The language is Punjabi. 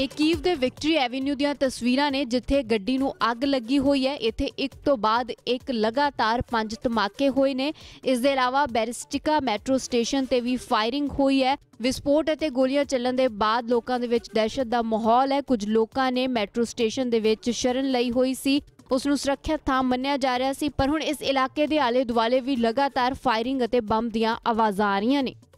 ਏਕੀਵ ਦੇ ਵਿਕਟਰੀ ਐਵੇਨਿਊ ਦੀਆਂ ਤਸਵੀਰਾਂ ਨੇ ਜਿੱਥੇ ਗੱਡੀ ਨੂੰ ਅੱਗ ਲੱਗੀ ਹੋਈ ਹੈ ਇੱਥੇ ਇੱਕ ਤੋਂ ਬਾਅਦ ਇੱਕ ਲਗਾਤਾਰ ਪੰਜ ਧਮਾਕੇ ਹੋਏ ਨੇ ਇਸ ਦੇ ਇਲਾਵਾ ਬੈਰਿਸਟਿਕਾ ਮੈਟਰੋ ਸਟੇਸ਼ਨ ਤੇ ਵੀ ਫਾਇਰਿੰਗ ਹੋਈ ਹੈ ਵਿਸਪੋਰਟ ਅਤੇ ਗੋਲੀਆਂ ਚੱਲਣ ਦੇ ਬਾਅਦ ਲੋਕਾਂ ਦੇ ਵਿੱਚ ਦਹਿਸ਼ਤ ਦਾ ਮਾਹੌਲ ਹੈ ਕੁਝ ਲੋਕਾਂ ਨੇ ਮੈਟਰੋ ਸਟੇਸ਼ਨ ਦੇ ਵਿੱਚ ਸ਼ਰਨ ਲਈ ਹੋਈ ਸੀ ਉਸ ਨੂੰ ਸੁਰੱਖਿਅਤ ਥਾਂ ਮੰਨਿਆ ਜਾ ਰਿਹਾ ਸੀ ਪਰ ਹੁਣ ਇਸ ਇਲਾਕੇ ਦੇ ਆਲੇ-ਦੁਆਲੇ ਵੀ ਲਗਾਤਾਰ ਫਾਇਰਿੰਗ ਅਤੇ ਬੰਬ ਦੀਆਂ ਆਵਾਜ਼ਾਂ ਆ ਰਹੀਆਂ ਨੇ